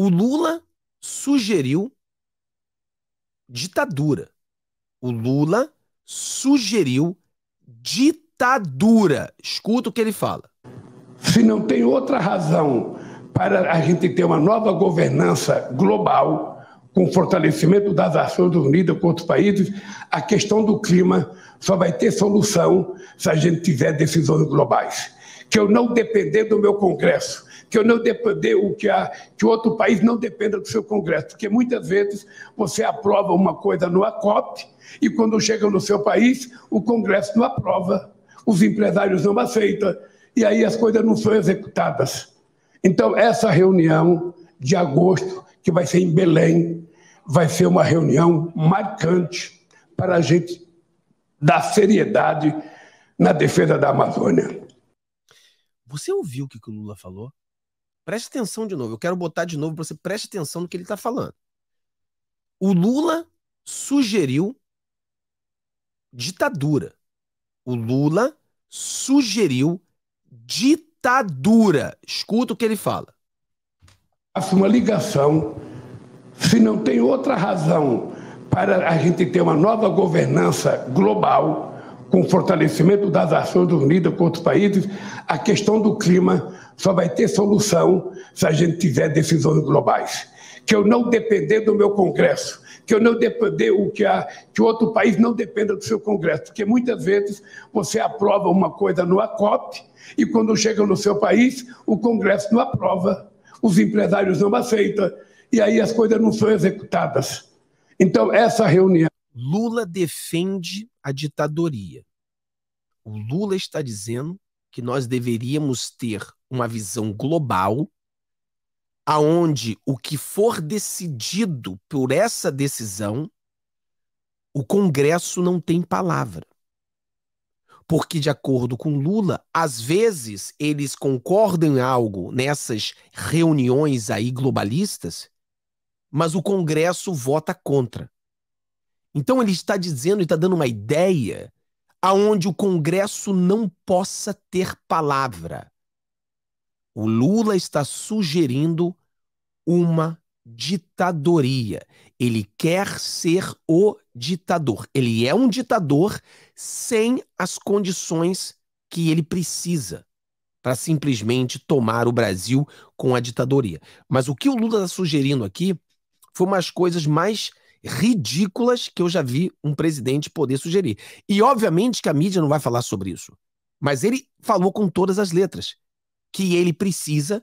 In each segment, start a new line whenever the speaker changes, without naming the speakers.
O Lula sugeriu ditadura. O Lula sugeriu ditadura. Escuta
o que ele fala. Se não tem outra razão para a gente ter uma nova governança global, com fortalecimento das Nações Unidas com outros países, a questão do clima só vai ter solução se a gente tiver decisões globais. Que eu não depender do meu Congresso, que eu não depender o que a que outro país não dependa do seu Congresso, porque muitas vezes você aprova uma coisa no ACOP e quando chega no seu país o Congresso não aprova, os empresários não aceitam e aí as coisas não são executadas. Então essa reunião de agosto que vai ser em Belém vai ser uma reunião marcante para a gente dar seriedade na defesa da Amazônia.
Você ouviu o que o Lula falou? Preste atenção de novo. Eu quero botar de novo para você preste atenção no que ele está falando. O Lula sugeriu ditadura. O Lula sugeriu ditadura. Escuta o que ele fala. Faça uma
ligação. Se não tem outra razão para a gente ter uma nova governança global, com o fortalecimento das Nações Unidas com outros países, a questão do clima só vai ter solução se a gente tiver decisões globais. Que eu não depender do meu Congresso, que eu não depender o que a que outro país não dependa do seu Congresso, porque muitas vezes você aprova uma coisa no ACOP e quando chega no seu país o Congresso não aprova, os empresários não aceitam e aí as coisas não são executadas. Então essa reunião Lula
defende a ditadoria. O Lula está dizendo que nós deveríamos ter uma visão global aonde o que for decidido por essa decisão o Congresso não tem palavra. Porque, de acordo com Lula, às vezes eles concordam em algo nessas reuniões aí globalistas, mas o Congresso vota contra. Então ele está dizendo e está dando uma ideia aonde o Congresso não possa ter palavra. O Lula está sugerindo uma ditadoria. Ele quer ser o ditador. Ele é um ditador sem as condições que ele precisa para simplesmente tomar o Brasil com a ditadoria. Mas o que o Lula está sugerindo aqui foi umas coisas mais ridículas que eu já vi um presidente poder sugerir. E obviamente que a mídia não vai falar sobre isso. Mas ele falou com todas as letras que ele precisa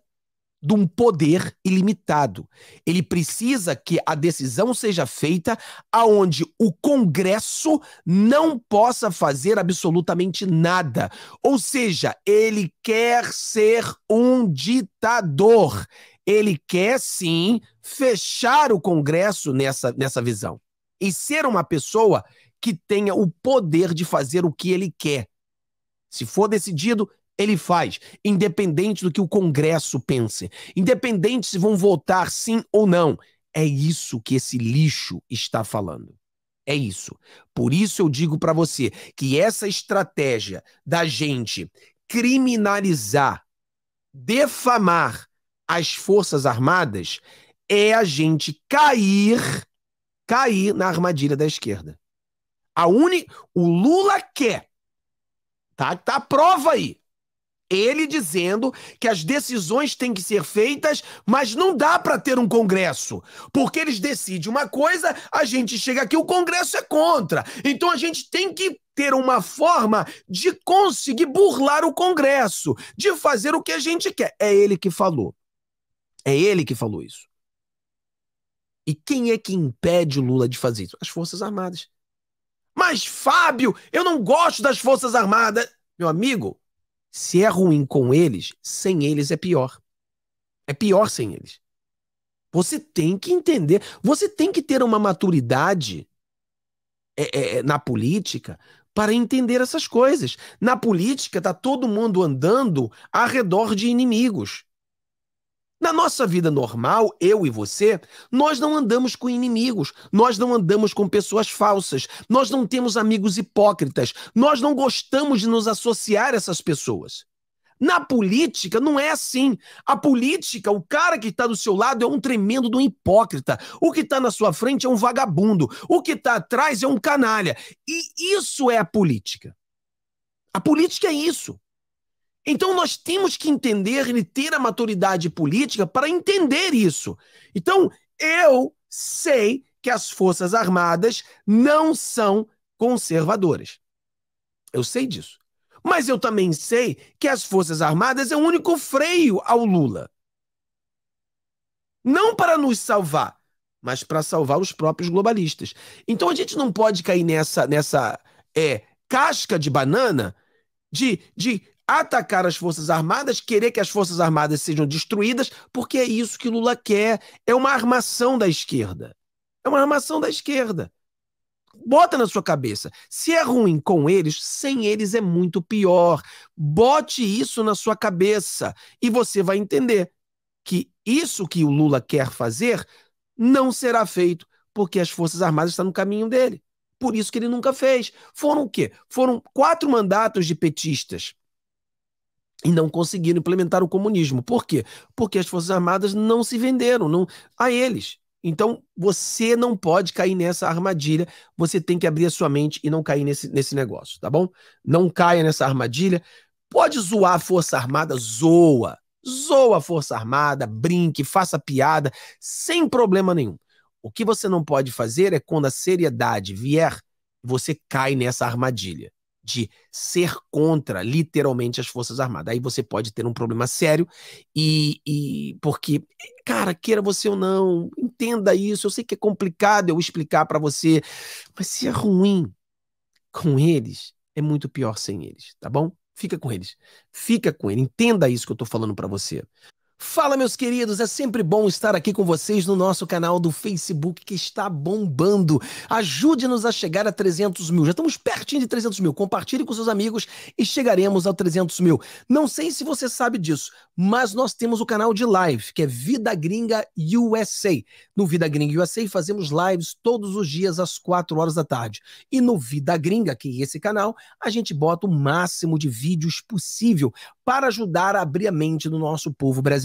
de um poder ilimitado. Ele precisa que a decisão seja feita aonde o Congresso não possa fazer absolutamente nada. Ou seja, ele quer ser um ditador. Ele quer sim fechar o Congresso nessa, nessa visão e ser uma pessoa que tenha o poder de fazer o que ele quer. Se for decidido, ele faz, independente do que o Congresso pense, independente se vão votar sim ou não. É isso que esse lixo está falando. É isso. Por isso eu digo para você que essa estratégia da gente criminalizar, defamar as Forças Armadas é a gente cair, cair na armadilha da esquerda. A uni, o Lula quer. Tá, tá a prova aí. Ele dizendo que as decisões têm que ser feitas, mas não dá para ter um congresso, porque eles decidem uma coisa, a gente chega aqui, o congresso é contra. Então a gente tem que ter uma forma de conseguir burlar o congresso, de fazer o que a gente quer. É ele que falou. É ele que falou isso. E quem é que impede o Lula de fazer isso? As Forças Armadas. Mas Fábio, eu não gosto das Forças Armadas. Meu amigo, se é ruim com eles, sem eles é pior. É pior sem eles. Você tem que entender, você tem que ter uma maturidade é, é, é na política para entender essas coisas. Na política, está todo mundo andando ao redor de inimigos. Na nossa vida normal, eu e você, nós não andamos com inimigos, nós não andamos com pessoas falsas, nós não temos amigos hipócritas, nós não gostamos de nos associar a essas pessoas. Na política não é assim. A política, o cara que está do seu lado é um tremendo do hipócrita. O que está na sua frente é um vagabundo. O que está atrás é um canalha. E isso é a política. A política é isso. Então nós temos que entender e ter a maturidade política para entender isso. Então eu sei que as Forças Armadas não são conservadoras. Eu sei disso. Mas eu também sei que as Forças Armadas é o único freio ao Lula. Não para nos salvar, mas para salvar os próprios globalistas. Então a gente não pode cair nessa nessa é, casca de banana de, de atacar as Forças Armadas, querer que as Forças Armadas sejam destruídas, porque é isso que Lula quer. É uma armação da esquerda. É uma armação da esquerda. Bota na sua cabeça. Se é ruim com eles, sem eles é muito pior. Bote isso na sua cabeça e você vai entender que isso que o Lula quer fazer não será feito porque as Forças Armadas estão no caminho dele. Por isso que ele nunca fez. Foram o quê? Foram quatro mandatos de petistas e não conseguiram implementar o comunismo. Por quê? Porque as Forças Armadas não se venderam não, a eles. Então, você não pode cair nessa armadilha, você tem que abrir a sua mente e não cair nesse, nesse negócio, tá bom? Não caia nessa armadilha. Pode zoar a Força Armada, zoa. Zoa a Força Armada, brinque, faça piada, sem problema nenhum. O que você não pode fazer é quando a seriedade vier, você cai nessa armadilha de ser contra, literalmente, as Forças Armadas. Aí você pode ter um problema sério e, e porque, cara, queira você ou não, entenda isso. Eu sei que é complicado eu explicar para você, mas se é ruim com eles, é muito pior sem eles, tá bom? Fica com eles. Fica com ele. Entenda isso que eu estou falando para você. Fala, meus queridos, é sempre bom estar aqui com vocês no nosso canal do Facebook que está bombando. Ajude-nos a chegar a 300 mil. Já estamos pertinho de 300 mil. Compartilhe com seus amigos e chegaremos a 300 mil. Não sei se você sabe disso, mas nós temos o canal de live que é Vida Gringa USA. No Vida Gringa USA fazemos lives todos os dias às 4 horas da tarde. E no Vida Gringa, que é esse canal, a gente bota o máximo de vídeos possível para ajudar a abrir a mente do nosso povo brasileiro